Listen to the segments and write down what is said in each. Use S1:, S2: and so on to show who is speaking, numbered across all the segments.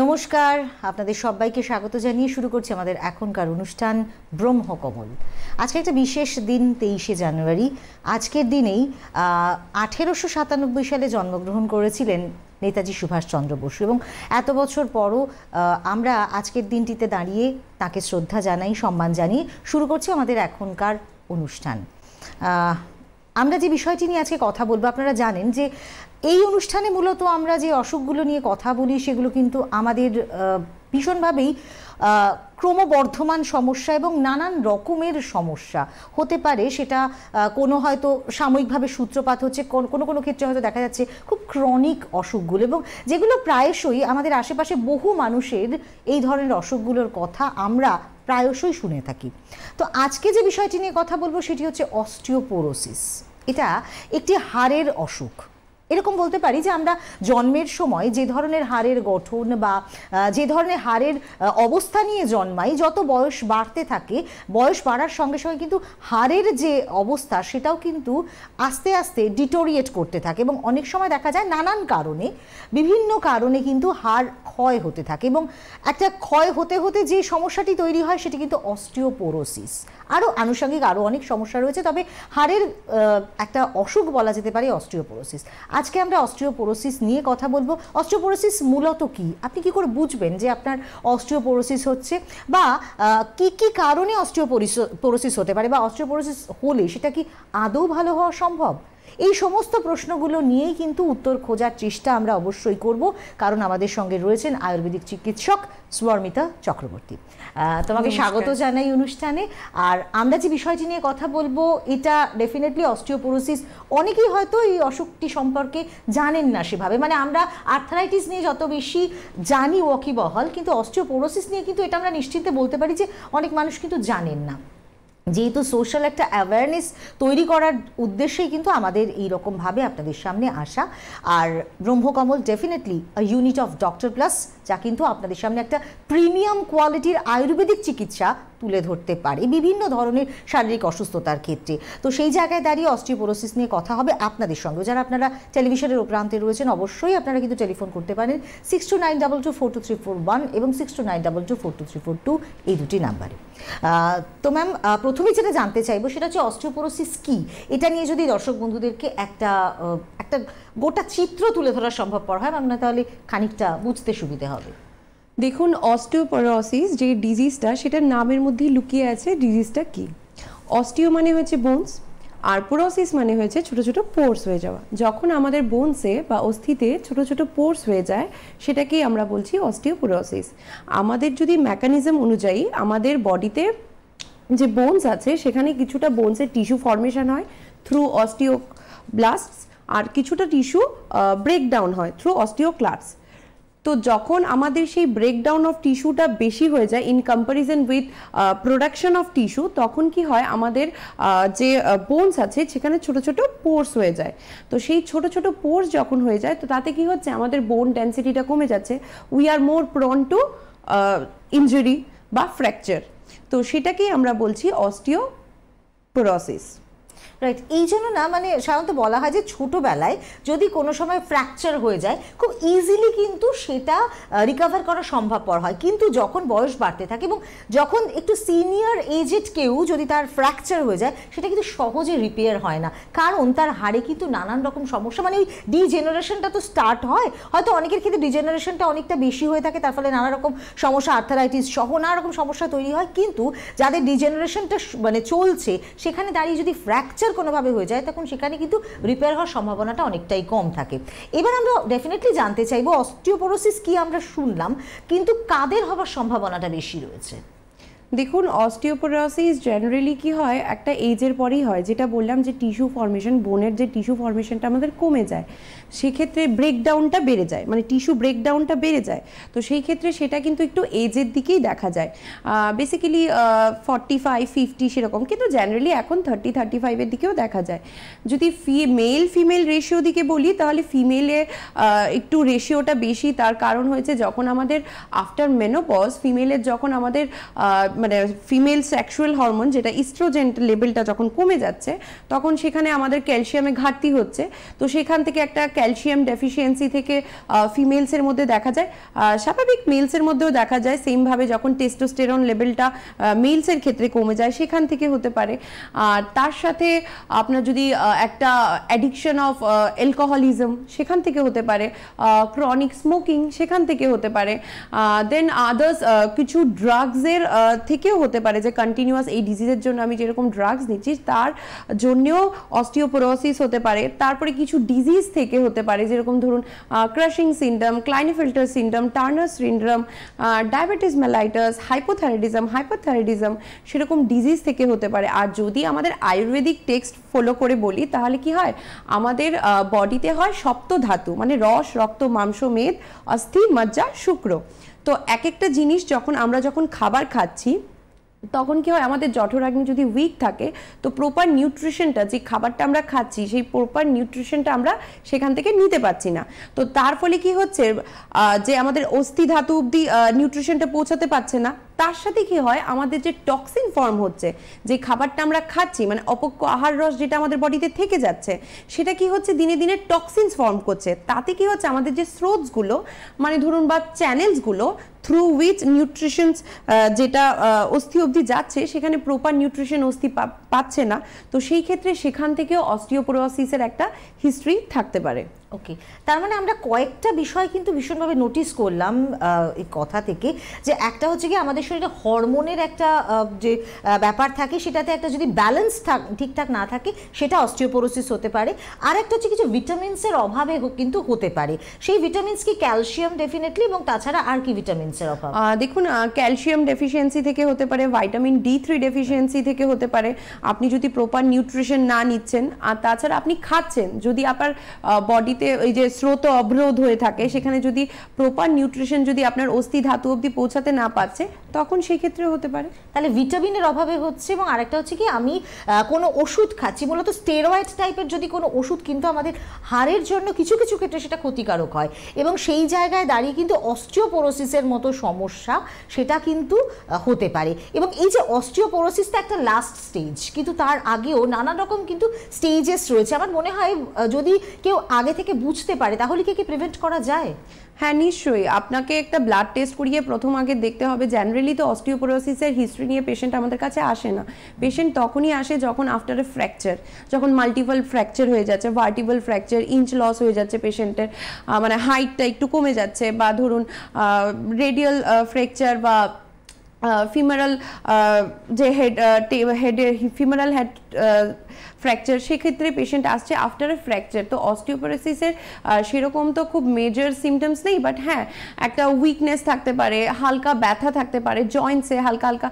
S1: নমস্কার আপনাদের সবাইকে স্বাগত জানিয়ে শুরু করছি আমাদের এখনকার অনুষ্ঠান ব্রহ্মকমল আজকে একটা বিশেষ দিন তেইশে জানুয়ারি আজকের দিনেই আঠেরোশো সাতানব্বই সালে জন্মগ্রহণ করেছিলেন নেতাজি সুভাষচন্দ্র বসু এবং এত বছর পরও আমরা আজকের দিনটিতে দাঁড়িয়ে তাকে শ্রদ্ধা জানাই সম্মান জানিয়ে শুরু করছি আমাদের এখনকার অনুষ্ঠান আমরা যে বিষয়টি নিয়ে আজকে কথা বলবো আপনারা জানেন যে এই অনুষ্ঠানে মূলত আমরা যে অসুখগুলো নিয়ে কথা বলি সেগুলো কিন্তু আমাদের ভীষণভাবেই ক্রমবর্ধমান সমস্যা এবং নানান রকমের সমস্যা হতে পারে সেটা কোনো হয়তো সাময়িকভাবে সূত্রপাত হচ্ছে কোনো কোনো ক্ষেত্রে হয়তো দেখা যাচ্ছে খুব ক্রনিক অসুখগুলো এবং যেগুলো প্রায়শই আমাদের আশেপাশে বহু মানুষের এই ধরনের অসুখগুলোর কথা আমরা প্রায়শই শুনে থাকি তো আজকে যে বিষয়টি নিয়ে কথা বলবো সেটি হচ্ছে অস্টিওপোরোসিস এটা একটি হাড়ের অসুখ এরকম বলতে পারি যে আমরা জন্মের সময় যে ধরনের হাড়ের গঠন বা যে ধরনের হাড়ের অবস্থা নিয়ে জন্মাই যত বয়স বাড়তে থাকে বয়স বাড়ার সঙ্গে সঙ্গে কিন্তু হাড়ের যে অবস্থা সেটাও কিন্তু আস্তে আস্তে ডিটোরিয়েট করতে থাকে এবং অনেক সময় দেখা যায় নানান কারণে বিভিন্ন কারণে কিন্তু হাড় ক্ষয় হতে থাকে এবং একটা ক্ষয় হতে হতে যে সমস্যাটি তৈরি হয় সেটি কিন্তু অস্টিওপোরোসিস আরও আনুষঙ্গিক আরও অনেক সমস্যা রয়েছে তবে হাড়ের একটা অসুখ বলা যেতে পারে অস্ট্রিওপোরোসিস আজকে আমরা অস্ট্রিওপোরোসিস নিয়ে কথা বলবো অস্ট্রিওপোরোসিস মূলত কি আপনি কি করে বুঝবেন যে আপনার অস্ট্রিওপোরোসিস হচ্ছে বা কি কি কারণে পোরোসিস হতে পারে বা অস্ট্রিওপোরোসিস হলে সেটা কি আদৌ ভালো হওয়া সম্ভব এই সমস্ত প্রশ্নগুলো নিয়েই কিন্তু উত্তর খোঁজার চেষ্টা আমরা অবশ্যই করব কারণ আমাদের সঙ্গে রয়েছেন আয়ুর্বেদিক চিকিৎসক স্বর্মিতা চক্রবর্তী তোমাকে স্বাগত জানাই অনুষ্ঠানে আর আমরা যে বিষয়টি নিয়ে কথা বলবো এটা ডেফিনেটলি অস্টিওপোরোসিস অনেকেই হয়তো এই অসুখটি সম্পর্কে জানেন না সেভাবে মানে আমরা আর্থারাইটিস নিয়ে যত বেশি জানি ওয়াকিবহল কিন্তু অস্টিওপোরোসিস নিয়ে কিন্তু এটা আমরা নিশ্চিন্তে বলতে পারি যে অনেক মানুষ কিন্তু জানেন না যেহেতু সোশ্যাল একটা অ্যাওয়ারনেস তৈরি করার উদ্দেশ্যেই কিন্তু আমাদের এই রকমভাবে আপনাদের সামনে আসা আর Brahmakamal definitely unit of doctor plus যা কিন্তু আপনাদের সামনে একটা প্রিমিয়াম কোয়ালিটির আয়ুর্বেদিক চিকিৎসা তুলে ধরতে পারে বিভিন্ন ধরনের শারীরিক অসুস্থতার ক্ষেত্রে তো সেই জায়গায় দাঁড়িয়ে অস্ট্রিপোরোসিস নিয়ে কথা হবে আপনাদের সঙ্গে যারা আপনারা টেলিভিশনের উপরান্তে রয়েছেন অবশ্যই আপনারা কিন্তু টেলিফোন করতে পারেন six two nine double two four two three four one এবং six two nine double two four two three four two এই দুটি নাম্বারে তো ম্যাম প্রথমে যেটা জানতে চাইবো সেটা হচ্ছে অস্ট্রিপোরোসিস কি এটা নিয়ে যদি দর্শক বন্ধুদেরকে একটা একটা গোটা চিত্র তুলে ধরা সম্ভবপর হয় আমরা তাহলে খানিকটা
S2: বুঝতে সুবিধে হবে দেখুন অস্টিওপরোসিস যে ডিজিজটা সেটার নামের মধ্যেই লুকিয়ে আছে ডিজিজটা কি অস্টিও মানে হয়েছে বোনস আর পোরোসিস মানে হয়েছে ছোট ছোট পোর্স হয়ে যাওয়া যখন আমাদের বোনসে বা অস্থিতে ছোট ছোট পোর্স হয়ে যায় সেটাকেই আমরা বলছি অস্টিওপোরোসিস আমাদের যদি মেকানিজম অনুযায়ী আমাদের বডিতে যে বোনস আছে সেখানে কিছুটা বোনসের টিস্যু ফর্মেশন হয় থ্রু অস্টিও ব্লাস্টস আর কিছুটা টিস্যু ব্রেকডাউন হয় থ্রু অস্টিও ক্লাপস তো যখন আমাদের সেই ব্রেকডাউন অফ টিস্যুটা বেশি হয়ে যায় in comparison with production of tissue তখন কি হয় আমাদের যে বোনস আছে সেখানে ছোট ছোট পোর্স হয়ে যায় তো সেই ছোট ছোট পোর্স যখন হয়ে যায় তো তাতে কি হচ্ছে আমাদের বোন ডেন্সিটিটা কমে যাচ্ছে we are more prone to injury বা ফ্র্যাকচার তো সেটাকেই আমরা বলছি অস্টিও প্রসেস
S1: রাইট এই জন্য না মানে সাধারণত বলা হয় যে ছোটোবেলায় যদি কোনো সময় ফ্র্যাকচার হয়ে যায় খুব ইজিলি কিন্তু সেটা রিকভার করা সম্ভবপর হয় কিন্তু যখন বয়স বাড়তে থাকে এবং যখন একটু সিনিয়র এজেড কেউ যদি তার ফ্র্যাকচার হয়ে যায় সেটা কিন্তু সহজে রিপেয়ার হয় না কারণ তার হাড়ে কিন্তু নানান রকম সমস্যা মানে ওই ডিজেনারেশনটা তো স্টার্ট হয় হয়তো অনেকের ক্ষেত্রে ডিজেনারেশনটা অনেকটা বেশি হয়ে থাকে তার ফলে নানা রকম সমস্যা আর্থারাইটিস সহ নানা রকম সমস্যা তৈরি হয় কিন্তু যাদের ডিজেনারেশনটা মানে চলছে সেখানে দাঁড়িয়ে যদি ফ্র্যাকচার ফ্র্যাকচার কোনোভাবে হয়ে যায় তখন সেখানে কিন্তু রিপেয়ার হওয়ার সম্ভাবনাটা অনেকটাই কম থাকে এবার আমরা ডেফিনেটলি জানতে চাইবো অস্টিওপোরোসিস কি আমরা শুনলাম কিন্তু কাদের হওয়ার সম্ভাবনাটা বেশি রয়েছে
S2: দেখুন অস্টিওপোরোসিস জেনারেলি কি হয় একটা এজের পরেই হয় যেটা বললাম যে টিস্যু ফর্মেশন বোনের যে টিস্যু ফর্মেশনটা আমাদের কমে যায় সেক্ষেত্রে ব্রেকডাউনটা বেড়ে যায় মানে টিস্যু ব্রেকডাউনটা বেড়ে যায় তো সেই ক্ষেত্রে সেটা কিন্তু একটু এজের দিকেই দেখা যায় বেসিক্যালি ফর্টি ফাইভ ফিফটি সেরকম কিন্তু জেনারেলি এখন থার্টি থার্টি ফাইভের দিকেও দেখা যায় যদি ফি মেল ফিমেল রেশিও দিকে বলি তাহলে ফিমেলে একটু রেশিওটা বেশি তার কারণ হয়েছে যখন আমাদের আফটার মেনোপজ ফিমেলের যখন আমাদের মানে ফিমেল সেক্সুয়াল হরমোন যেটা ইস্ট্রোজেন লেভেলটা যখন কমে যাচ্ছে তখন সেখানে আমাদের ক্যালসিয়ামে ঘাটতি হচ্ছে তো সেখান থেকে একটা ক্যালসিয়াম ডেফিসিয়েন্সি থেকে ফিমেলসের মধ্যে দেখা যায় স্বাভাবিক মেলসের মধ্যেও দেখা যায় সেমভাবে যখন টেস্টোস্টেরন লেভেলটা মেলসের ক্ষেত্রে কমে যায় সেখান থেকে হতে পারে আর তার সাথে আপনার যদি একটা অ্যাডিকশন অফ অ্যালকোহলিজম সেখান থেকে হতে পারে ক্রনিক স্মোকিং সেখান থেকে হতে পারে দেন আদার্স কিছু ড্রাগসের থেকেও হতে পারে যে কন্টিনিউয়াস এই ডিজিজের জন্য আমি যেরকম ড্রাগস নিচ্ছি তার জন্যেও অস্টিওপোরোসিস হতে পারে তারপরে কিছু ডিজিজ থেকে হতে হতে পারে যেরকম ধরুন Cushing syndrome Klinefelter syndrome Turner syndrome diabetes mellitus hypothyroidism hypothyroidism সেরকম ডিজিজ থেকে হতে পারে আর যদি আমাদের আয়ুর্বেদিক টেক্সট ফলো করে বলি তাহলে কি হয় আমাদের বডিতে হয় ধাতু মানে রস রক্ত মাংস মেদ অস্থি মজ্জা শুক্র তো এক একটা জিনিস যখন আমরা যখন খাবার খাচ্ছি তখন কি হয় আমাদের জঠরাগ্নি যদি উইক থাকে তো প্রপার নিউট্রিশনটা যে খাবারটা আমরা খাচ্ছি সেই প্রপার নিউট্রিশনটা আমরা সেখান থেকে নিতে পারছি না তো তার ফলে কি হচ্ছে যে আমাদের অস্থি ধাতু অব্দি নিউট্রিশনটা পৌঁছাতে পারছে না তার সাথে কি হয় আমাদের যে টক্সিন ফর্ম হচ্ছে যে খাবারটা আমরা খাচ্ছি মানে অপক্ষ আহার রস যেটা আমাদের বডিতে থেকে যাচ্ছে সেটা কি হচ্ছে দিনে দিনে টক্সিনস ফর্ম করছে তাতে কি হচ্ছে আমাদের যে স্রোতসগুলো মানে ধরুন বা চ্যানেলসগুলো থ্রু উইচ নিউট্রিশনস যেটা অস্থি অবধি যাচ্ছে সেখানে প্রপার নিউট্রিশন অস্থি পাচ্ছে না তো সেই ক্ষেত্রে সেখান থেকেও অস্টিওপোরোসিসের একটা হিস্ট্রি থাকতে পারে ওকে তার মানে আমরা কয়েকটা বিষয় কিন্তু ভীষণভাবে নোটিস
S1: করলাম এই কথা থেকে যে একটা হচ্ছে কি আমাদের শরীরে হরমোনের একটা যে ব্যাপার থাকে সেটাতে একটা যদি ব্যালেন্স থাক ঠিকঠাক না থাকে সেটা অস্টিওপোরোসিস হতে পারে আর একটা হচ্ছে কিছু ভিটামিনসের অভাবে কিন্তু হতে পারে সেই ভিটামিনস কি ক্যালসিয়াম ডেফিনেটলি
S2: এবং তাছাড়া আর কি ভিটামিন সিরাপ অভাব দেখুন ক্যালসিয়াম ডেফিসিয়েন্সি থেকে হতে পারে ভাইটামিন ডি থ্রি ডেফিসিয়েন্সি থেকে হতে পারে আপনি যদি প্রপার নিউট্রিশন না নিচ্ছেন আর তাছাড়া আপনি খাচ্ছেন যদি আপনার বডিতে ওই যে স্রোত অবরোধ হয়ে থাকে সেখানে যদি প্রপার নিউট্রিশন যদি আপনার অস্থি ধাতু অবধি পৌঁছাতে না পারছে তখন সেক্ষেত্রে হতে পারে তাহলে ভিটামিনের
S1: অভাবে হচ্ছে এবং আরেকটা হচ্ছে কি আমি কোনো ওষুধ খাচ্ছি মূলত স্টেরয়েড টাইপের যদি কোনো ওষুধ কিন্তু আমাদের হাড়ের জন্য কিছু কিছু ক্ষেত্রে সেটা ক্ষতিকারক হয় এবং সেই জায়গায় দাঁড়িয়ে কিন্তু অস্টিওপোরোসিসের মতো মতো সমস্যা সেটা কিন্তু হতে পারে এবং এই যে অস্টিওপোরোসিসটা একটা লাস্ট স্টেজ কিন্তু তার আগেও নানা রকম কিন্তু স্টেজেস রয়েছে আমার মনে
S2: হয় যদি কেউ আগে থেকে বুঝতে পারে তাহলে কি কি প্রিভেন্ট করা যায় হ্যাঁ নিশ্চয়ই আপনাকে একটা ব্লাড টেস্ট করিয়ে প্রথম আগে দেখতে হবে জেনারেলি তো অস্টিওপোরোসিসের হিস্ট্রি নিয়ে পেশেন্ট আমাদের কাছে আসে না পেশেন্ট তখনই আসে যখন আফটার এ ফ্র্যাকচার যখন মাল্টিপল ফ্র্যাকচার হয়ে যাচ্ছে ভার্টিবল ফ্র্যাকচার ইঞ্চ লস হয়ে যাচ্ছে পেশেন্টের মানে হাইটটা একটু কমে যাচ্ছে বা ধরুন রেডিয়াল ফ্র্যাকচার বা ফিমারাল যে হেড হেডের ফিমারাল হেড ফ্র্যাকচার সেক্ষেত্রে পেশেন্ট আসছে আফটার এ ফ্র্যাকচার তো অস্টিওপোরোসিসের সেরকম তো খুব মেজর সিমটমস নেই বাট হ্যাঁ একটা উইকনেস থাকতে পারে হালকা ব্যথা থাকতে পারে জয়েন্টসে হালকা হালকা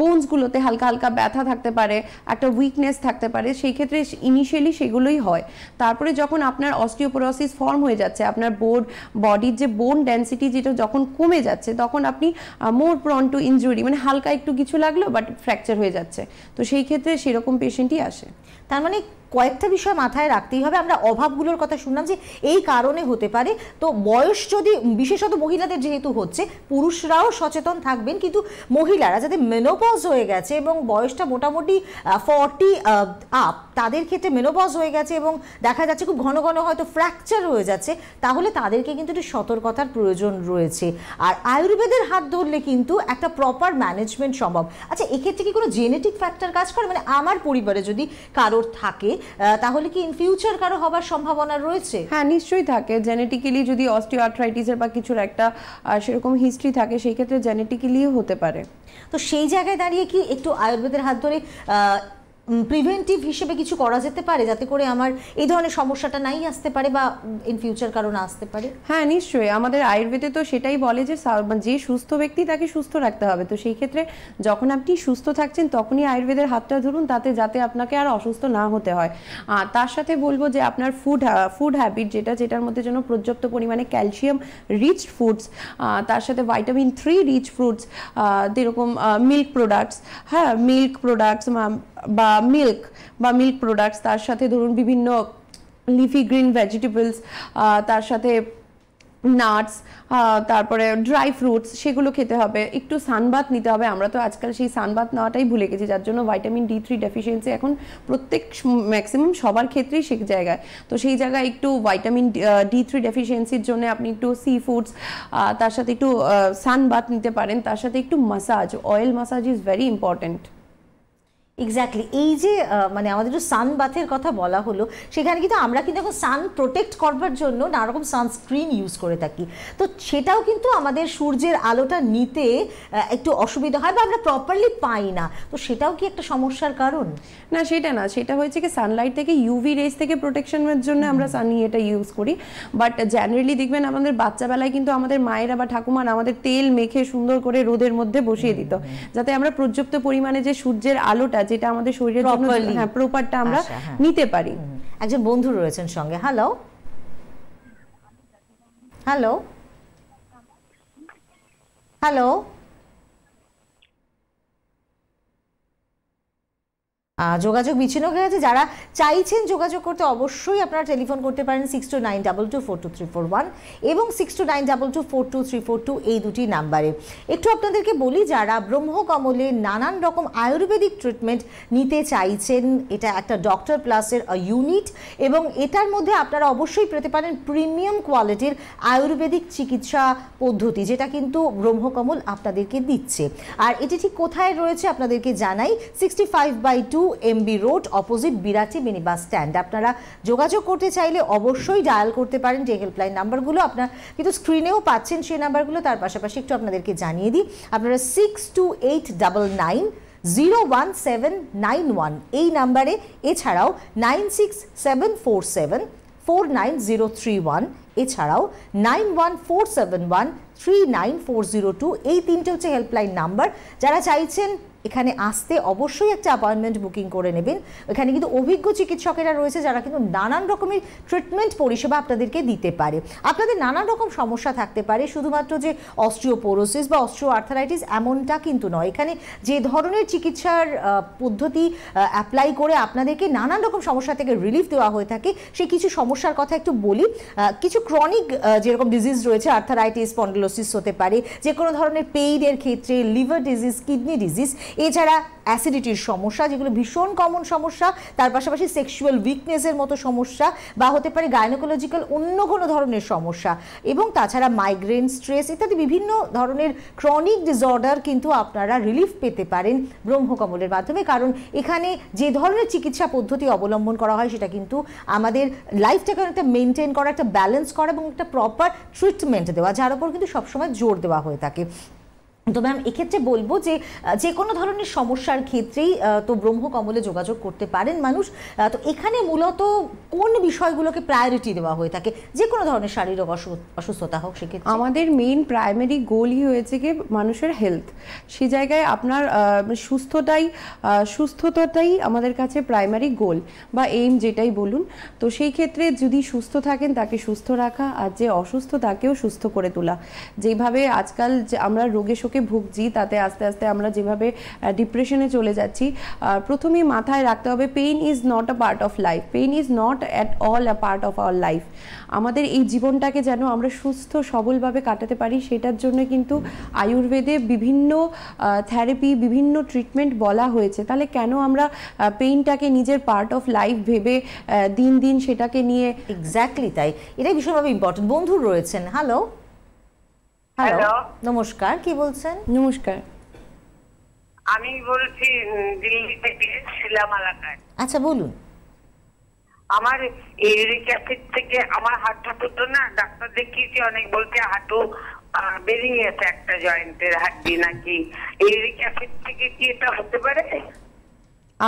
S2: বোনসগুলোতে হালকা হালকা ব্যথা থাকতে পারে একটা উইকনেস থাকতে পারে সেই ক্ষেত্রে ইনিশিয়ালি সেগুলোই হয় তারপরে যখন আপনার অস্টিওপোরোসিস ফর্ম হয়ে যাচ্ছে আপনার বোর্ড বডির যে বোন ডেন্সিটি যেটা যখন কমে যাচ্ছে তখন আপনি মোর প্রন টু ইঞ্জুরি মানে হালকা একটু কিছু লাগলো বাট ফ্র্যাকচার হয়ে যাচ্ছে তো সেই ক্ষেত্রে সেরকম পেশেন্টই আসে তার মানে কয়েকটা বিষয় মাথায়
S1: রাখতেই হবে আমরা অভাবগুলোর কথা শুনলাম যে এই কারণে হতে পারে তো বয়স যদি বিশেষত মহিলাদের যেহেতু হচ্ছে পুরুষরাও সচেতন থাকবেন কিন্তু মহিলারা যাদের মেনোপজ হয়ে গেছে এবং বয়সটা মোটামুটি ফর্টি আপ তাদের ক্ষেত্রে মেনোপজ হয়ে গেছে এবং দেখা যাচ্ছে খুব ঘন ঘন হয়তো ফ্র্যাকচার হয়ে যাচ্ছে তাহলে তাদেরকে কিন্তু একটু সতর্কতার প্রয়োজন রয়েছে আর আয়ুর্বেদের হাত ধরলে কিন্তু একটা প্রপার ম্যানেজমেন্ট সম্ভব আচ্ছা এক্ষেত্রে কি কোনো জেনেটিক ফ্যাক্টর কাজ করে মানে আমার পরিবারে যদি কারোর থাকে তাহলে কি ইন ফিউচার
S2: কারো হবার সম্ভাবনা রয়েছে হ্যাঁ নিশ্চয়ই থাকে জেনেটিক্যালি যদি অস্টিওআর্থ্রাইটিসের বা কিছুর একটা সেরকম হিস্ট্রি থাকে সেই ক্ষেত্রে জেনেটিক্যালিও হতে পারে তো সেই জায়গায় দাঁড়িয়ে কি
S1: একটু আয়ুর্বেদের হাত ধরে প্রিভেন্টিভ হিসেবে কিছু করা যেতে পারে যাতে করে আমার
S2: এই ধরনের সমস্যাটা নাই আসতে পারে বা ইন ফিউচার কারণ আসতে পারে হ্যাঁ নিশ্চয়ই আমাদের আয়ুর্বেদে তো সেটাই বলে যে মানে যে সুস্থ ব্যক্তি তাকে সুস্থ রাখতে হবে তো সেই ক্ষেত্রে যখন আপনি সুস্থ থাকছেন তখনই আয়ুর্বেদের হাতটা ধরুন তাতে যাতে আপনাকে আর অসুস্থ না হতে হয় তার সাথে বলবো যে আপনার ফুড ফুড হ্যাবিট যেটা যেটার মধ্যে যেন পর্যাপ্ত পরিমাণে ক্যালসিয়াম রিচ ফুডস তার সাথে ভাইটামিন থ্রি রিচ ফ্রুটস যেরকম মিল্ক প্রোডাক্টস হ্যাঁ মিল্ক প্রোডাক্টস বা মিল্ক বা মিল্ক প্রোডাক্টস তার সাথে ধরুন বিভিন্ন লিফি গ্রিন ভেজিটেবলস তার সাথে নাটস তারপরে ড্রাই ফ্রুটস সেগুলো খেতে হবে একটু সানবাত নিতে হবে আমরা তো আজকাল সেই সানবাত নেওয়াটাই ভুলে গেছি যার জন্য ভাইটামিন ডি থ্রি ডেফিসিয়েন্সি এখন প্রত্যেক ম্যাক্সিমাম সবার ক্ষেত্রেই সে জায়গায় তো সেই জায়গায় একটু ভাইটামিন ডি থ্রি ডেফিসিয়েন্সির জন্য আপনি একটু সি ফুডস তার সাথে একটু সানবাত নিতে পারেন তার সাথে একটু massage oil massage is very important exactly এই যে মানে আমাদের যে সান বাথের কথা বলা হলো সেখানে
S1: কিন্তু আমরা কিন্তু এখন সান প্রোটেক্ট করবার জন্য নানা রকম সানস্ক্রিন ইউজ করে থাকি তো সেটাও কিন্তু আমাদের সূর্যের আলোটা নিতে একটু অসুবিধা হয় বা আমরা প্রপারলি পাই না
S2: তো সেটাও কি একটা সমস্যার কারণ না সেটা না সেটা হয়েছে কি সানলাইট থেকে ইউভি রেস থেকে প্রোটেকশনের জন্য আমরা সান এটা ইউজ করি বাট জেনারেলি দেখবেন আমাদের বাচ্চাবেলায় কিন্তু আমাদের মায়েরা বা ঠাকুমার আমাদের তেল মেখে সুন্দর করে রোদের মধ্যে বসিয়ে দিত যাতে আমরা পর্যাপ্ত পরিমাণে যে সূর্যের আলোটা যেটা আমাদের শরীরের জন্য হ্যাঁ প্রপারটা আমরা আচ্ছা, হ্যাঁ। নিতে পারি একজন
S1: বন্ধু রয়েছেন সঙ্গে হ্যালো হ্যালো হ্যালো যোগাযোগ বিচ্ছিন্ন হয়ে গেছে যারা চাইছেন যোগাযোগ করতে অবশ্যই আপনারা টেলিফোন করতে পারেন six two nine double two four two three four one এবং six two nine double two four two three four two এই দুটি নাম্বারে একটু আপনাদেরকে বলি যারা ব্রহ্মকমলে নানান রকম আয়ুর্বেদিক ট্রিটমেন্ট নিতে চাইছেন এটা একটা ডক্টর প্লাসের ইউনিট এবং এটার মধ্যে আপনারা অবশ্যই পেতে পারেন প্রিমিয়াম কোয়ালিটির আয়ুর্বেদিক চিকিৎসা পদ্ধতি যেটা কিন্তু ব্রহ্মকমল আপনাদেরকে দিচ্ছে আর এটি ঠিক কোথায় রয়েছে আপনাদেরকে জানাই sixty five by two MB road opposite Birati bus stand আপনারা যোগাযোগ করতে চাইলে অবশ্যই ডায়াল করতে পারেন যে হেল্পলাইন নাম্বারগুলো আপনার কিন্তু স্ক্রিনেও পাচ্ছেন সেই নাম্বারগুলো তার পাশাপাশি একটু আপনাদেরকে জানিয়ে দিই আপনারা six two eight double nine zero one seven nine one এই নাম্বারে এছাড়াও nine six seven four seven four nine zero three one এছাড়াও nine one four seven one three nine four zero two এই তিনটে হচ্ছে হেল্পলাইন নাম্বার যারা চাইছেন এখানে আসতে অবশ্যই একটা অ্যাপয়েন্টমেন্ট বুকিং করে নেবেন এখানে কিন্তু অভিজ্ঞ চিকিৎসকেরা রয়েছে যারা কিন্তু নানান রকমের ট্রিটমেন্ট পরিষেবা আপনাদেরকে দিতে পারে আপনাদের নানান রকম সমস্যা থাকতে পারে শুধুমাত্র যে অস্ট্রিওপোরোসিস বা অস্ট্রিও আর্থারাইটিস এমনটা কিন্তু নয় এখানে যে ধরনের চিকিৎসার পদ্ধতি অ্যাপ্লাই করে আপনাদেরকে নানান রকম সমস্যা থেকে রিলিফ দেওয়া হয়ে থাকে সেই কিছু সমস্যার কথা একটু বলি কিছু ক্রনিক যেরকম ডিজিজ রয়েছে আর্থারাইটিস স্পন্ডলোসিস হতে পারে যে কোনো ধরনের পেইনের ক্ষেত্রে লিভার ডিজিজ কিডনি ডিজিজ এছাড়া অ্যাসিডিটির সমস্যা যেগুলো ভীষণ কমন সমস্যা তার পাশাপাশি সেক্সুয়াল উইকনেসের মতো সমস্যা বা হতে পারে গাইনোকোলজিক্যাল অন্য কোনো ধরনের সমস্যা এবং তাছাড়া মাইগ্রেন স্ট্রেস ইত্যাদি বিভিন্ন ধরনের ক্রনিক ডিসঅর্ডার কিন্তু আপনারা রিলিফ পেতে পারেন ব্রহ্মকমলের মাধ্যমে কারণ এখানে যে ধরনের চিকিৎসা পদ্ধতি অবলম্বন করা হয় সেটা কিন্তু আমাদের লাইফটাকে একটা মেনটেন করা একটা ব্যালেন্স করা এবং একটা প্রপার ট্রিটমেন্ট দেওয়া যার উপর কিন্তু সবসময় জোর দেওয়া হয়ে থাকে তো ম্যাম এক্ষেত্রে বলবো যে যে কোনো ধরনের সমস্যার ক্ষেত্রেই তো ব্রহ্মকমলে যোগাযোগ করতে পারেন মানুষ তো এখানে মূলত কোন
S2: বিষয়গুলোকে প্রায়োরিটি দেওয়া হয়ে থাকে যে কোনো ধরনের শারীরিক অসুস্থতা হোক সেক্ষেত্রে আমাদের মেইন প্রাইমারি গোলই হয়েছে কি মানুষের হেলথ সে জায়গায় আপনার সুস্থতাই সুস্থতাটাই আমাদের কাছে প্রাইমারি গোল বা এইম যেটাই বলুন তো সেই ক্ষেত্রে যদি সুস্থ থাকেন তাকে সুস্থ রাখা আর যে অসুস্থ তাকেও সুস্থ করে তোলা যেভাবে আজকাল যে আমরা রোগে শোকে থেকে ভুগছি তাতে আস্তে আস্তে আমরা যেভাবে ডিপ্রেশনে চলে যাচ্ছি প্রথমেই মাথায় রাখতে হবে pain is not a part of life pain is not at all a part of our life আমাদের এই জীবনটাকে যেন আমরা সুস্থ সবলভাবে কাটাতে পারি সেটার জন্য কিন্তু আয়ুর্বেদে বিভিন্ন থেরাপি বিভিন্ন ট্রিটমেন্ট বলা হয়েছে তাহলে কেন আমরা পেইনটাকে নিজের পার্ট অফ লাইফ ভেবে দিন দিন সেটাকে নিয়ে এক্স্যাক্টলি তাই এটাই ভীষণভাবে ইম্পর্টেন্ট বন্ধু রয়েছেন হ্যালো
S1: হ্যালো নমস্কার কি বলছেন নমস্কার
S2: আমি বলছি
S1: দিল্লি থেকে শিলা আচ্ছা বলুন আমার ইউরিক অ্যাসিড থেকে আমার হাঁটু দুটো না ডাক্তার দেখিয়েছি অনেক বলছে হাঁটু বেরিয়ে গেছে একটা জয়েন্টের হাড্ডি নাকি ইউরিক অ্যাসিড থেকে কি এটা হতে পারে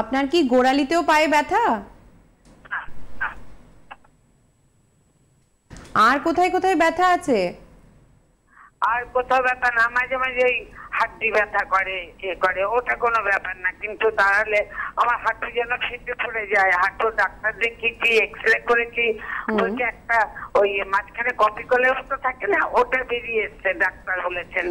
S2: আপনার কি গোড়ালিতেও পায়ে ব্যথা আর কোথায় কোথায় ব্যথা আছে
S1: আর কোথাও ব্যাপার না মাঝে মাঝে ওই হাড্ডি ব্যথা করে এ করে ওটা কোনো ব্যাপার না কিন্তু দাঁড়ালে আমার হাঁটু যেন খেতে পড়ে যায় হাঁটু ডাক্তার দেখিয়েছি এক্স রে করেছি বলছে একটা ওই মাঝখানে কপি করলেও তো থাকে না ওটা বেরিয়ে এসছে
S2: ডাক্তার বলেছেন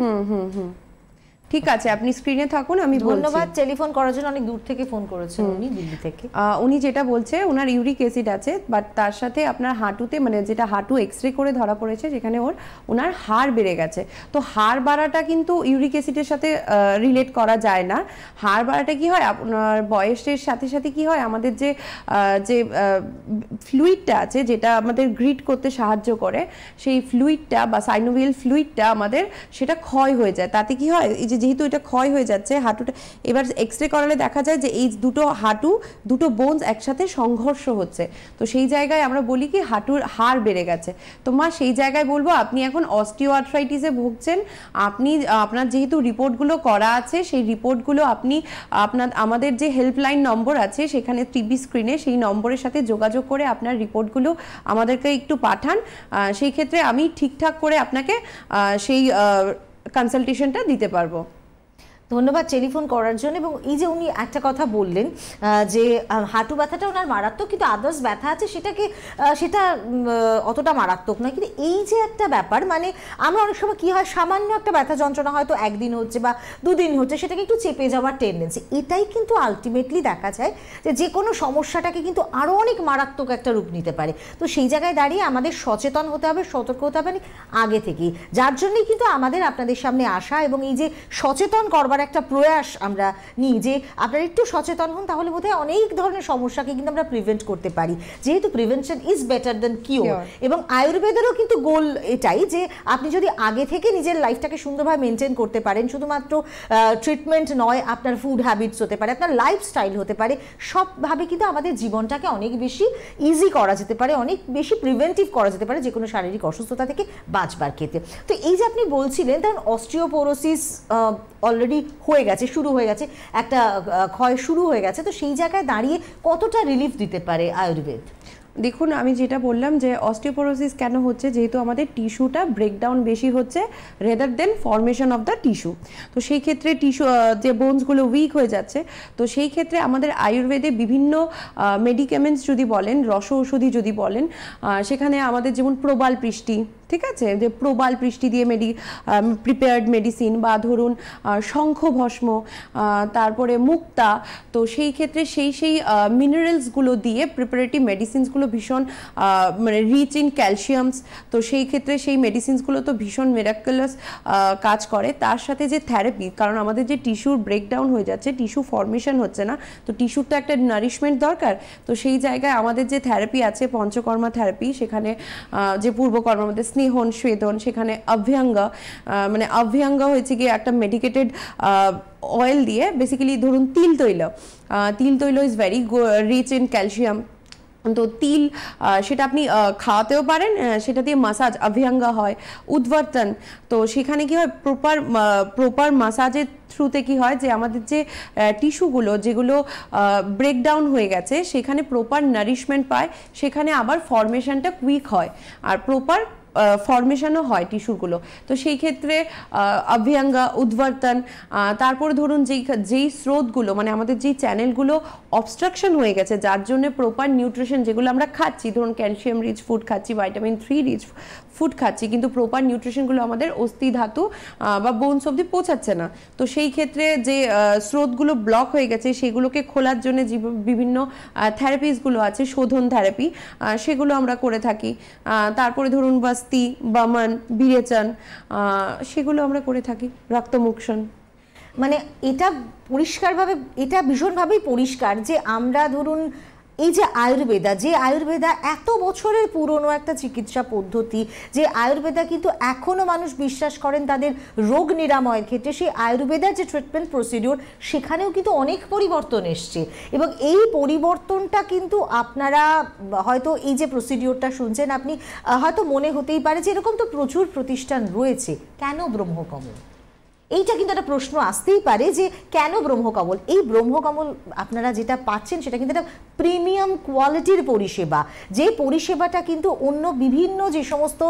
S2: ঠিক আছে আপনি স্ক্রিনে থাকুন আমি ধন্যবাদ টেলিফোন করার জন্য অনেক দূর থেকে ফোন করেছেন উনি দিল্লি থেকে উনি যেটা বলছে ওনার ইউরিক অ্যাসিড আছে বাট তার সাথে আপনার হাঁটুতে মানে যেটা হাঁটু এক্সরে করে ধরা পড়েছে যেখানে ওর ওনার হাড় বেড়ে গেছে তো হাড় বাড়াটা কিন্তু ইউরিক অ্যাসিডের সাথে রিলেট করা যায় না হাড় বাড়াটা কি হয় আপনার বয়সের সাথে সাথে কি হয় আমাদের যে যে ফ্লুইডটা আছে যেটা আমাদের গ্রিড করতে সাহায্য করে সেই ফ্লুইডটা বা সাইনোভিয়াল ফ্লুইডটা আমাদের সেটা ক্ষয় হয়ে যায় তাতে কি হয় এই যে যেহেতু এটা ক্ষয় হয়ে যাচ্ছে হাঁটুটা এবার এক্স রে করালে দেখা যায় যে এই দুটো হাঁটু দুটো বোনস একসাথে সংঘর্ষ হচ্ছে তো সেই জায়গায় আমরা বলি কি হাঁটুর হাড় বেড়ে গেছে তো মা সেই জায়গায় বলবো আপনি এখন অস্টিওআর্থ্রাইটিসে ভুগছেন আপনি আপনার যেহেতু রিপোর্টগুলো করা আছে সেই রিপোর্টগুলো আপনি আপনার আমাদের যে হেল্পলাইন নম্বর আছে সেখানে টিভি স্ক্রিনে সেই নম্বরের সাথে যোগাযোগ করে আপনার রিপোর্টগুলো আমাদেরকে একটু পাঠান সেই ক্ষেত্রে আমি ঠিকঠাক করে আপনাকে সেই কনসালটেশনটা দিতে পারবো ধন্যবাদ টেলিফোন করার জন্য এবং এই যে
S1: উনি একটা কথা বললেন যে হাঁটু ব্যথাটা ওনার মারাত্মক কিন্তু আদার্স ব্যথা আছে সেটাকে সেটা অতটা মারাত্মক নয় কিন্তু এই যে একটা ব্যাপার মানে আমরা অনেক সময় কী হয় সামান্য একটা ব্যথা যন্ত্রণা হয়তো একদিন হচ্ছে বা দুদিন হচ্ছে সেটাকে একটু চেপে যাওয়ার টেন্ডেন্সি এটাই কিন্তু আলটিমেটলি দেখা যায় যে যে কোনো সমস্যাটাকে কিন্তু আরও অনেক মারাত্মক একটা রূপ নিতে পারে তো সেই জায়গায় দাঁড়িয়ে আমাদের সচেতন হতে হবে সতর্ক হতে হবে মানে আগে থেকেই যার জন্যই কিন্তু আমাদের আপনাদের সামনে আসা এবং এই যে সচেতন করবার নেওয়ার একটা প্রয়াস আমরা নিই যে আপনারা একটু সচেতন হন তাহলে বোধহয় অনেক ধরনের সমস্যাকে কিন্তু আমরা প্রিভেন্ট করতে পারি যেহেতু prevention is better than cure এবং আয়ুর্বেদেরও কিন্তু গোল এটাই যে আপনি যদি আগে থেকে নিজের লাইফটাকে সুন্দরভাবে মেনটেন করতে পারেন শুধুমাত্র ট্রিটমেন্ট নয় আপনার ফুড হ্যাবিটস হতে পারে আপনার লাইফস্টাইল হতে পারে সবভাবে কিন্তু আমাদের জীবনটাকে অনেক বেশি ইজি করা যেতে পারে অনেক বেশি প্রিভেন্টিভ করা যেতে পারে যে কোনো শারীরিক অসুস্থতা থেকে বাঁচবার ক্ষেত্রে তো এই যে আপনি বলছিলেন কারণ অস্ট্রিওপোরোসিস অলরেডি হয়ে গেছে শুরু হয়ে গেছে একটা
S2: ক্ষয় শুরু হয়ে গেছে তো সেই জায়গায় দাঁড়িয়ে কতটা রিলিফ দিতে পারে আয়ুর্বেদ দেখুন আমি যেটা বললাম যে অস্টিওপোরোসিস কেন হচ্ছে যেহেতু আমাদের টিস্যুটা ব্রেকডাউন বেশি হচ্ছে rather than formation of the tissue তো সেই ক্ষেত্রে টিস্যু যে বোনসগুলো উইক হয়ে যাচ্ছে তো সেই ক্ষেত্রে আমাদের আয়ুর্বেদে বিভিন্ন মেডিকেমেন্টস যদি বলেন রস ওষুধি যদি বলেন সেখানে আমাদের যেমন প্রবাল পৃষ্টি ঠিক আছে যে প্রবাল পৃষ্টি দিয়ে মেডি প্রিপেয়ার্ড মেডিসিন বা ধরুন শঙ্খভস্ম তারপরে মুক্তা তো সেই ক্ষেত্রে সেই সেই মিনারেলসগুলো দিয়ে প্রিপারেটিভ মেডিসিনসগুলো ভীষণ মানে রিচ ইন ক্যালসিয়ামস তো সেই ক্ষেত্রে সেই মেডিসিনসগুলো তো ভীষণ মেরাকুলাস কাজ করে তার সাথে যে থেরাপি কারণ আমাদের যে টিস্যুর ব্রেকডাউন হয়ে যাচ্ছে টিস্যু ফর্মেশন হচ্ছে না তো টিস্যুর তো একটা নারিশমেন্ট দরকার তো সেই জায়গায় আমাদের যে থেরাপি আছে পঞ্চকর্মা থেরাপি সেখানে যে পূর্বকর্মা আমাদের স্নেহন শ্বেতন সেখানে অভ্যঙ্গা মানে অভ্যঙ্গা হয়েছে গিয়ে একটা মেডিকেটেড অয়েল দিয়ে বেসিক্যালি ধরুন তিল তৈল তিল তৈল is very rich in calcium তো তিল সেটা আপনি খাওয়াতেও পারেন সেটা দিয়ে মাসাজ অভ্যঙ্গা হয় উদ্বর্তন তো সেখানে কি হয় প্রপার প্রপার মাসাজের থ্রুতে কি হয় যে আমাদের যে টিস্যুগুলো যেগুলো ব্রেকডাউন হয়ে গেছে সেখানে প্রপার নারিশমেন্ট পায় সেখানে আবার ফরমেশনটা কুইক হয় আর প্রপার ফরমেশনও হয় টিস্যুগুলো তো সেই ক্ষেত্রে অভ্যাঙ্গা উদ্বর্তন তারপর ধরুন যেই যেই স্রোতগুলো মানে আমাদের যেই চ্যানেলগুলো অবস্ট্রাকশন হয়ে গেছে যার জন্য প্রপার নিউট্রিশন যেগুলো আমরা খাচ্ছি ধরুন ক্যালসিয়াম রিচ ফুড খাচ্ছি ভাইটামিন থ্রি রিচ ফুড খাচ্ছি কিন্তু প্রপার নিউট্রিশনগুলো আমাদের অস্থি ধাতু বা বোনস অব্দি পৌঁছাচ্ছে না তো সেই ক্ষেত্রে যে স্রোতগুলো ব্লক হয়ে গেছে সেগুলোকে খোলার জন্য বিভিন্ন থেরাপিসগুলো আছে শোধন থেরাপি সেগুলো আমরা করে থাকি তারপরে ধরুন বাস্তি বামান বিরেচান সেগুলো আমরা করে থাকি রক্তমোক্ষণ মানে এটা পরিষ্কারভাবে এটা
S1: ভীষণভাবেই পরিষ্কার যে আমরা ধরুন এই যে আয়ুর্বেদা যে আয়ুর্বেদা এত বছরের পুরনো একটা চিকিৎসা পদ্ধতি যে আয়ুর্বেদা কিন্তু এখনও মানুষ বিশ্বাস করেন তাদের রোগ নিরাময়ের ক্ষেত্রে সেই আয়ুর্বেদার যে ট্রিটমেন্ট প্রসিডিওর সেখানেও কিন্তু অনেক পরিবর্তন এসছে এবং এই পরিবর্তনটা কিন্তু আপনারা হয়তো এই যে প্রসিডিওরটা শুনছেন আপনি হয়তো মনে হতেই পারে যে এরকম তো প্রচুর প্রতিষ্ঠান রয়েছে কেন ব্রহ্মকমল এইটা কিন্তু একটা প্রশ্ন আসতেই পারে যে কেন ব্রহ্মকমল এই ব্রহ্মকমল আপনারা যেটা পাচ্ছেন সেটা কিন্তু একটা প্রিমিয়াম কোয়ালিটির পরিষেবা যে পরিষেবাটা কিন্তু অন্য বিভিন্ন যে সমস্ত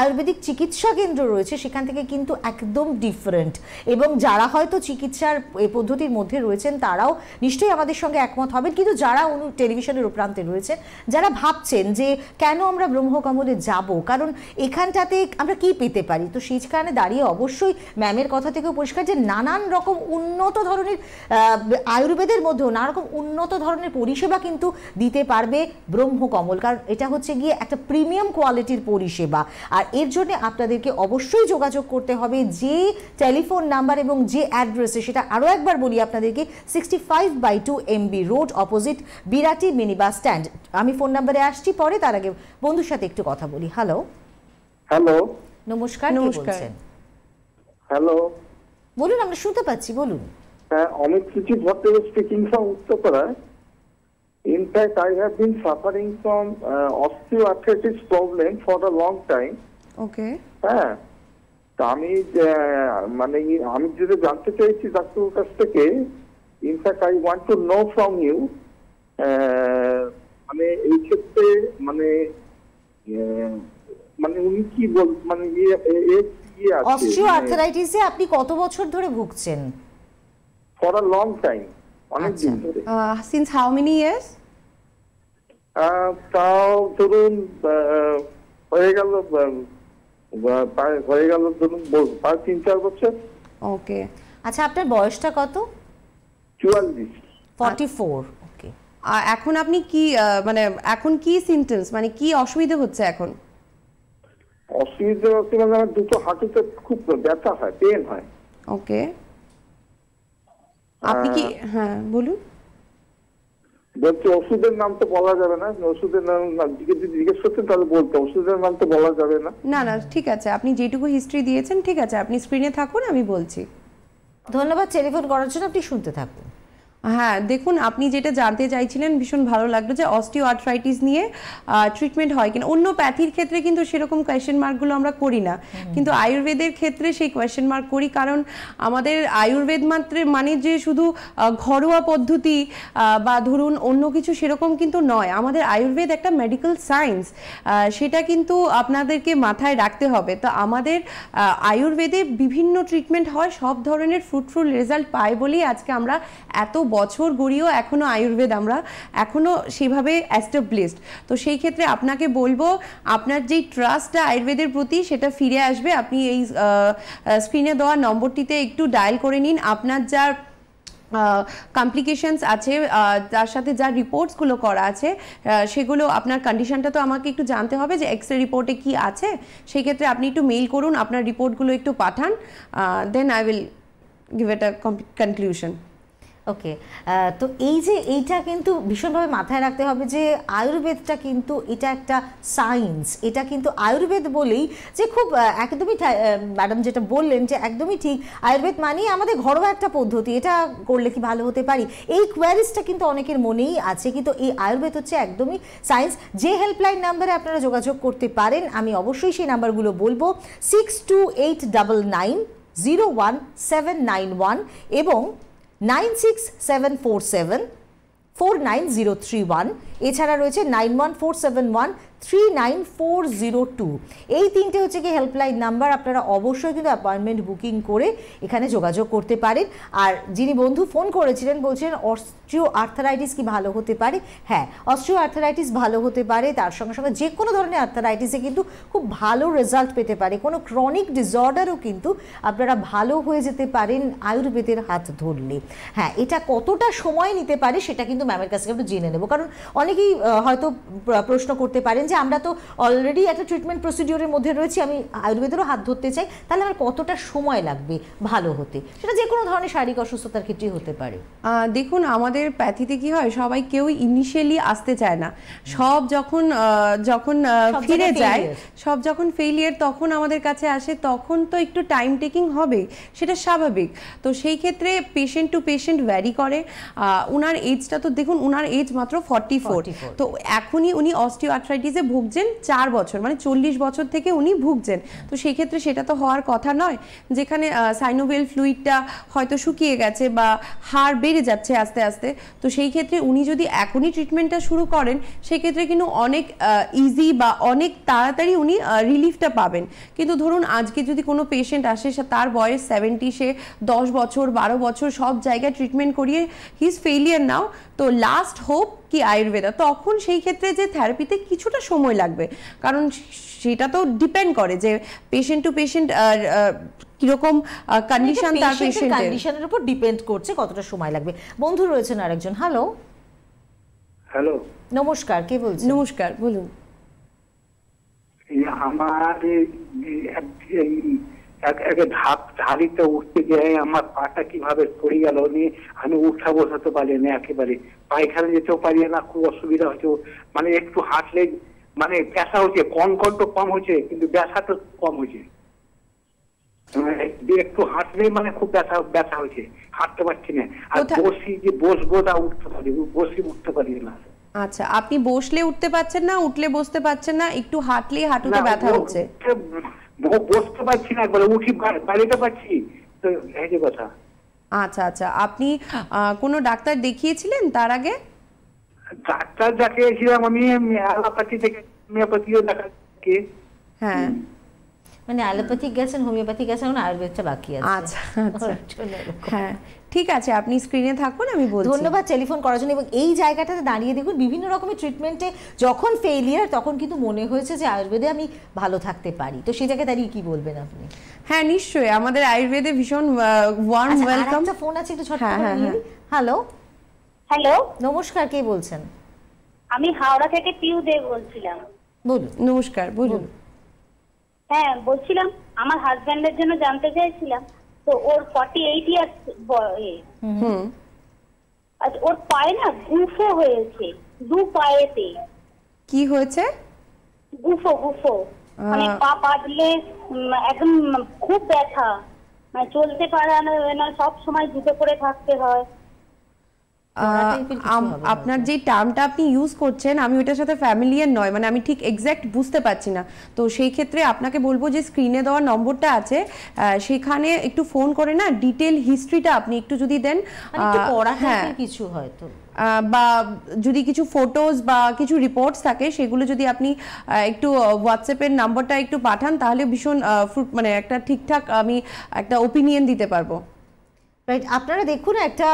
S1: আয়ুর্বেদিক চিকিৎসা কেন্দ্র রয়েছে সেখান থেকে কিন্তু একদম ডিফারেন্ট এবং যারা হয়তো চিকিৎসার পদ্ধতির মধ্যে রয়েছেন তারাও নিশ্চয়ই আমাদের সঙ্গে একমত হবেন কিন্তু যারা অনু টেলিভিশনের উপরান্তে রয়েছে যারা ভাবছেন যে কেন আমরা ব্রহ্মকমলে যাব কারণ এখানটাতে আমরা কি পেতে পারি তো সেই কারণে দাঁড়িয়ে অবশ্যই ম্যামের কথা থেকেও পরিষ্কার যে নানান রকম উন্নত ধরনের আয়ুর্বেদের মধ্যেও নানা রকম উন্নত ধরনের পরিষেবা কিন্তু দিতে পারবে ব্রহ্মকমল কারণ এটা হচ্ছে গিয়ে একটা প্রিমিয়াম কোয়ালিটির পরিষেবা আর এর জন্য আপনাদেরকে অবশ্যই যোগাযোগ করতে হবে যে টেলিফোন নাম্বার এবং যে অ্যাড্রেসে সেটা আরও একবার বলি আপনাদেরকে sixty five by two MB road opposite Birati mini bus stand আমি ফোন নাম্বারে আসছি পরে তার আগে বন্ধুর সাথে একটু কথা বলি হ্যালো হ্যালো নমস্কার নমস্কার হ্যালো বলুন আমরা শুনতে পাচ্ছি বলুন অনেক কিছু ভদ্র
S2: স্পিকিং ফ্রম উত্তরপাড়ায় in fact I have been suffering from osteoarthritis problem for a long time okay হ্যাঁ আমি
S1: মানে আমি যদি জানতে চাইছি ডাক্তারের কাছ থেকে in fact I want to know from you মানে এই ক্ষেত্রে মানে মানে উনি কি বল মানে গিয়ে আপনি কত বছর ধরে ভুগছেন ফর আ লং টাইম
S2: অনেক আচ্ছা। দিন ধরে সিন্স হাউ মেনি ইয়ার্স তাও ধরুন হয়ে গেল হয়ে গেল ধরুন প্রায় তিন চার বছর ওকে আচ্ছা আপনার বয়সটা কত চুয়াল্লিশ ফর্টি ফোর ওকে এখন আপনি কি মানে এখন কি সিমটমস মানে কি অসুবিধা হচ্ছে এখন
S1: অসুবিধা দুটো হাঁটুতে খুব ব্যথা হয় পেন হয়
S2: ওকে আপনি কি হ্যাঁ বলুন
S1: বলছি ওষুধের নাম তো বলা যাবে না ওষুধের নাম দিকে যদি
S2: জিজ্ঞেস করতেন তাহলে বলতো ওষুধের নাম তো বলা যাবে না না না ঠিক আছে আপনি যেটুকু হিস্ট্রি দিয়েছেন ঠিক আছে আপনি স্ক্রিনে থাকুন আমি বলছি ধন্যবাদ টেলিফোন করার জন্য আপনি শুনতে থাকুন হ্যাঁ দেখুন আপনি যেটা জানতে চাইছিলেন ভীষণ ভালো লাগলো যে অস্টিও আর্থ্রাইটিস নিয়ে ট্রিটমেন্ট হয় কিনা অন্য প্যাথির ক্ষেত্রে কিন্তু সেরকম কোয়েশ্চেন মার্কগুলো আমরা করি না কিন্তু আয়ুর্বেদের ক্ষেত্রে সেই কোয়েশ্চেন মার্ক করি কারণ আমাদের আয়ুর্বেদ মাত্রে মানে যে শুধু ঘরোয়া পদ্ধতি বা ধরুন অন্য কিছু সেরকম কিন্তু নয় আমাদের আয়ুর্বেদ একটা মেডিকেল সায়েন্স সেটা কিন্তু আপনাদেরকে মাথায় রাখতে হবে তো আমাদের আয়ুর্বেদে বিভিন্ন ট্রিটমেন্ট হয় সব ধরনের ফ্রুটফুল রেজাল্ট পায় বলেই আজকে আমরা এত বছর গড়িয়েও এখনও আয়ুর্বেদ আমরা এখনও সেভাবে অ্যাস্টাবলিশড তো সেই ক্ষেত্রে আপনাকে বলবো আপনার যেই ট্রাস্টটা আয়ুর্বেদের প্রতি সেটা ফিরে আসবে আপনি এই স্ক্রিনে দেওয়া নম্বরটিতে একটু ডায়াল করে নিন আপনার যা কমপ্লিকেশনস আছে তার সাথে যা রিপোর্টসগুলো করা আছে সেগুলো আপনার কন্ডিশনটা তো আমাকে একটু জানতে হবে যে এক্স রে রিপোর্টে কি আছে সেই ক্ষেত্রে আপনি একটু মেইল করুন আপনার রিপোর্টগুলো একটু পাঠান then I will give at a conclusion
S1: okay তো এই যে এইটা কিন্তু ভীষণভাবে মাথায় রাখতে হবে যে আয়ুর্বেদটা কিন্তু এটা একটা সায়েন্স এটা কিন্তু আয়ুর্বেদ বলেই যে খুব একদমই ম্যাডাম যেটা বললেন যে একদমই ঠিক আয়ুর্বেদ মানেই আমাদের ঘরোয়া একটা পদ্ধতি এটা করলে কি ভালো হতে পারি এই কোয়ারিজটা কিন্তু অনেকের মনেই আছে কিন্তু এই আয়ুর্বেদ হচ্ছে একদমই সায়েন্স যে হেল্পলাইন নাম্বারে আপনারা যোগাযোগ করতে পারেন আমি অবশ্যই সেই নাম্বারগুলো বলবো six two eight double nine zero one seven nine one এবং 96747 49031 এছাড়া রয়েছে nine one four seven one three nine four zero two এই তিনটে হচ্ছে কি হেল্পলাইন নাম্বার আপনারা অবশ্যই কিন্তু অ্যাপয়েন্টমেন্ট বুকিং করে এখানে যোগাযোগ করতে পারেন আর যিনি বন্ধু ফোন করেছিলেন বলছিলেন অস্ট্রিও আর্থারাইটিস কি ভালো হতে পারে হ্যাঁ অস্ট্রিও আর্থারাইটিস ভালো হতে পারে তার সঙ্গে সঙ্গে যে কোনো ধরনের আর্থারাইটিসে কিন্তু খুব ভালো রেজাল্ট পেতে পারে কোনো ক্রনিক ডিসঅর্ডারও কিন্তু আপনারা ভালো হয়ে যেতে পারেন আয়ুর্বেদের হাত ধরলে হ্যাঁ এটা কতটা সময় নিতে পারে সেটা কিন্তু ম্যামের কাছে একটু জেনে নেব কারণ অনেকেই হয়তো প্রশ্ন করতে পারেন যে আমরা তো অলরেডি একটা ট্রিটমেন্ট প্রসিডিওরের মধ্যে রয়েছি আমি আয়ুর্বেদেরও হাত ধরতে চাই তাহলে আমার কতটা
S2: সময় লাগবে ভালো হতে সেটা যে কোনো ধরনের শারীরিক অসুস্থতার ক্ষেত্রেই হতে পারে দেখুন আমাদের প্যাথিতে কি হয় সবাই কেউ ইনিশিয়ালি আসতে চায় না সব যখন যখন ফিরে যায় সব যখন ফেলিয়ার তখন আমাদের কাছে আসে তখন তো একটু টাইম টেকিং হবে সেটা স্বাভাবিক তো সেই ক্ষেত্রে পেশেন্ট টু পেশেন্ট ভ্যারি করে ওনার এজটা তো দেখুন ওনার এজ মাত্র ফর্টি ফোর তো এখনই উনি অস্টিও আর্থ্রাইটিসে ভুগছেন চার বছর মানে চল্লিশ বছর থেকে উনি ভুগছেন তো সেক্ষেত্রে সেটা তো হওয়ার কথা নয় যেখানে সাইনোভেল ফ্লুইডটা হয়তো শুকিয়ে গেছে বা হার বেড়ে যাচ্ছে আস্তে আস্তে তো সেই ক্ষেত্রে উনি যদি এখনই ট্রিটমেন্টটা শুরু করেন সেক্ষেত্রে কিন্তু অনেক ইজি বা অনেক তাড়াতাড়ি উনি রিলিফটা পাবেন কিন্তু ধরুন আজকে যদি কোনো পেশেন্ট আসে তার বয়স সেভেন্টি সে দশ বছর বারো বছর সব জায়গায় ট্রিটমেন্ট করিয়ে হিজ ফেলিয়ার নাও তো লাস্ট হোপ কি আয়ুর্বেদ যেটা তখন সেই ক্ষেত্রে যে থেরাপিতে কিছুটা সময় লাগবে কারণ সেটা তো ডিপেন্ড করে যে পেশেন্ট টু পেশেন্ট কিরকম কন্ডিশন তার পেশেন্টের কন্ডিশনের উপর ডিপেন্ড করছে কতটা সময় লাগবে বন্ধু রয়েছেন আরেকজন হ্যালো হ্যালো
S1: নমস্কার কে বলছেন নমস্কার বলুন
S2: আমার একে ধাপ উঠতে আমার পাটা কিভাবে পড়ে গেল নিয়ে আমি উঠা বসাতে পারি না একেবারে পায়খানা যেতেও পারি না খুব অসুবিধা হচ্ছে মানে একটু হাঁটলে মানে ব্যথা হচ্ছে কনকন তো কম হচ্ছে কিন্তু ব্যথা তো কম হচ্ছে মানে একটু হাঁটলেই মানে খুব ব্যথা ব্যথা হাঁটতে পারছি না আর বসি যে বসবো তা উঠতে পারি বসি উঠতে পারি না আচ্ছা আপনি বসলে উঠতে পারছেন না উঠলে বসতে পারছেন না একটু হাঁটলে হাঁটুতে ব্যথা হচ্ছে
S1: বসতে পারছি না একবারে উঠি বাড়িতে পারছি তো এই কথা
S2: আচ্ছা আচ্ছা আপনি কোনো ডাক্তার দেখিয়েছিলেন তার আগে
S1: ডাক্তার দেখিয়েছিলাম আমি অ্যালোপ্যাথি থেকে হোমিওপ্যাথিও দেখাচ্ছি হ্যাঁ মানে অ্যালোপ্যাথিক গেছেন হোমিওপ্যাথিক গেছেন আয়ুর্বেদটা বাকি আছে আচ্ছা আচ্ছা
S2: হ্যাঁ ঠিক আছে আপনি স্ক্রিনে থাকুন আমি বলছি ধন্যবাদ
S1: টেলিফোন করার জন্য এবং এই জায়গাটাতে দাঁড়িয়ে দেখুন বিভিন্ন রকমের ট্রিটমেন্টে যখন ফেলিয়ার তখন কিন্তু মনে হয়েছে যে আয়ুর্বেদে আমি ভালো থাকতে পারি তো সেই জায়গায় দাঁড়িয়ে কি বলবেন আপনি হ্যাঁ নিশ্চয়ই আমাদের আয়ুর্বেদে ভীষণ ওয়ার্ম ওয়েলকাম ফোন আছে একটু ছোট হ্যালো হ্যালো নমস্কার কে বলছেন আমি হাওড়া থেকে পিউ দে বলছিলাম
S2: বলুন নমস্কার বলুন
S1: হ্যাঁ বলছিলাম আমার হাজব্যান্ডের জন্য জানতে চাইছিলাম তো ওর ফর্টি এইট ইয়ার্স আচ্ছা ওর পায়ে না গুফো হয়েছে দু পায়েতে কি হয়েছে গুফো গুফো মানে পা পাতলে একদম খুব ব্যথা মানে চলতে পারে না সব সময় জুতো করে থাকতে হয়
S2: আপনার যে টার্মটা আপনি ইউজ করছেন আমি ওটার সাথে ফ্যামিলিয়ার নয় মানে আমি ঠিক এক্স্যাক্ট বুঝতে পারছি না তো সেই ক্ষেত্রে আপনাকে বলবো যে স্ক্রিনে দেওয়ার নম্বরটা আছে সেখানে একটু ফোন করে না ডিটেল হিস্ট্রিটা আপনি একটু যদি দেন মানে হ্যাঁ কিছু হয়তো বা যদি কিছু ফটোজ বা কিছু রিপোর্টস থাকে সেগুলো যদি আপনি একটু হোয়াটসঅ্যাপের নাম্বারটা একটু পাঠান তাহলে ভীষণ মানে একটা ঠিকঠাক আমি একটা ওপিনিয়ন দিতে পারবো রাইট আপনারা দেখুন একটা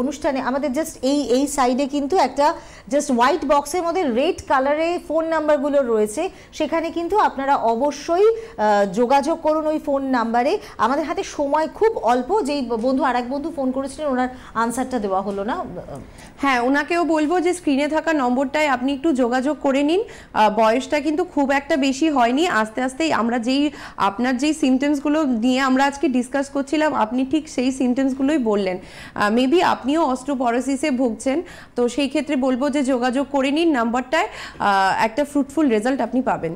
S2: অনুষ্ঠানে আমাদের জাস্ট
S1: এই এই সাইডে কিন্তু একটা জাস্ট হোয়াইট বক্সের মধ্যে রেড কালারে ফোন নাম্বারগুলো রয়েছে সেখানে কিন্তু আপনারা অবশ্যই যোগাযোগ করুন ওই ফোন নাম্বারে
S2: আমাদের হাতে সময় খুব অল্প যেই বন্ধু আর এক বন্ধু ফোন করেছিলেন ওনার আনসারটা দেওয়া হলো না হ্যাঁ ওনাকেও বলবো যে স্ক্রিনে থাকা নম্বরটায় আপনি একটু যোগাযোগ করে নিন বয়সটা কিন্তু খুব একটা বেশি হয়নি আস্তে আস্তে আমরা যেই আপনার যেই সিমটেমসগুলো নিয়ে আমরা আজকে ডিসকাস করছিলাম আপনি ঠিক সেই সিমটেমস কন্ডিশনসগুলোই বললেন মেবি আপনিও অস্ট্রোপরোসিসে ভুগছেন তো সেই ক্ষেত্রে বলবো যে যোগাযোগ করে নিন নাম্বারটায় একটা ফ্রুটফুল রেজাল্ট আপনি পাবেন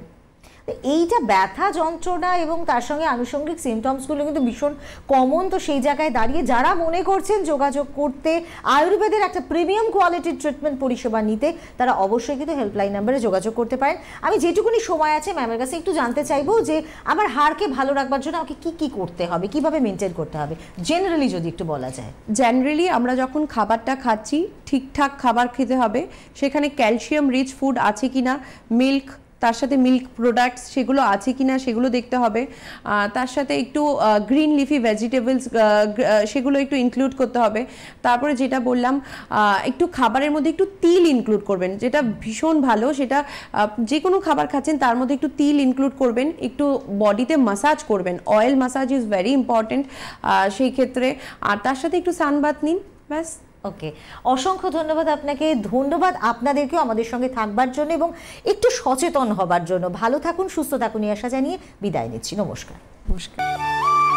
S2: এইটা ব্যথা যন্ত্রণা এবং তার সঙ্গে আনুষঙ্গিক সিমটমসগুলো
S1: কিন্তু ভীষণ কমন তো সেই জায়গায় দাঁড়িয়ে যারা মনে করছেন যোগাযোগ করতে আয়ুর্বেদের একটা প্রিমিয়াম কোয়ালিটির ট্রিটমেন্ট পরিষেবা নিতে তারা অবশ্যই কিন্তু হেল্পলাইন নাম্বারে যোগাযোগ করতে পারেন আমি যেটুকুনি সময় আছে ম্যামের কাছে একটু জানতে চাইবো যে আমার হাড়কে ভালো রাখবার জন্য আমাকে কি কি করতে
S2: হবে কিভাবে মেনটেন করতে হবে জেনারেলি যদি একটু বলা যায় জেনারেলি আমরা যখন খাবারটা খাচ্ছি ঠিকঠাক খাবার খেতে হবে সেখানে ক্যালসিয়াম রিচ ফুড আছে কি না মিল্ক তার সাথে মিল্ক প্রোডাক্টস সেগুলো আছে কি না সেগুলো দেখতে হবে তার সাথে একটু গ্রিন লিফি ভেজিটেবলস সেগুলো একটু ইনক্লুড করতে হবে তারপরে যেটা বললাম একটু খাবারের মধ্যে একটু তিল ইনক্লুড করবেন যেটা ভীষণ ভালো সেটা যে কোনো খাবার খাচ্ছেন তার মধ্যে একটু তিল ইনক্লুড করবেন একটু বডিতে মাসাজ করবেন oil massage is very important সেই ক্ষেত্রে আর তার সাথে একটু সানবাত নিন ব্যাস ওকে
S1: অসংখ্য ধন্যবাদ আপনাকে ধন্যবাদ আপনাদেরকেও আমাদের সঙ্গে থাকবার জন্য এবং একটু সচেতন হবার জন্য ভালো থাকুন সুস্থ থাকুন এই আশা জানিয়ে বিদায় নিচ্ছি নমস্কার নমস্কার